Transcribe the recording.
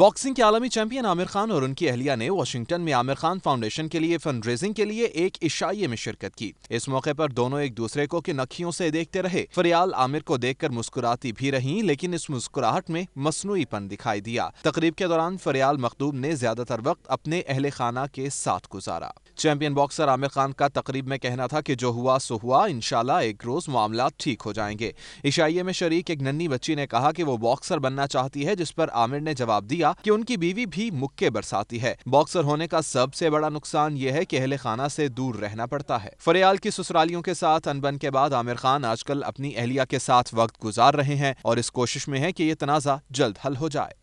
boxing के आलमी champion Aamir Khan और उनकी अहलिया ने वाशिंगटन में आमिर खान फाउंडेशन के लिए फंड रेजिंग के लिए एक इशाइये में शिरकत की इस मौके पर दोनों एक दूसरे को की नखियों से देखते रहे फरियाल आमिर को देखकर मुस्कुराती भी रही लेकिन इस मुस्कुराहट में मसनूईपन दिखाई दिया तकरीब के दौरान फरियाल मखदूब ने ज्यादातर वक्त अपने अहल खाना के साथ गुजारा चैंपियन बॉक्सर आमिर खान का तकरीब में कहना था कि जो हुआ सो हुआ इनशाला एक रोज मामला ठीक हो जाएंगे ईशाइये में शरीक एक नन्नी बच्ची ने कहा कि वो बॉक्सर बनना चाहती है जिस पर आमिर ने जवाब दिया कि उनकी बीवी भी मुक्के बरसाती है बॉक्सर होने का सबसे बड़ा नुकसान ये है कि अहले खाना से दूर रहना पड़ता है फरियाल की ससुरालियों के साथ अनबन के बाद आमिर खान आजकल अपनी अहलिया के साथ वक्त गुजार रहे हैं और इस कोशिश में है की ये तनाजा जल्द हल हो जाए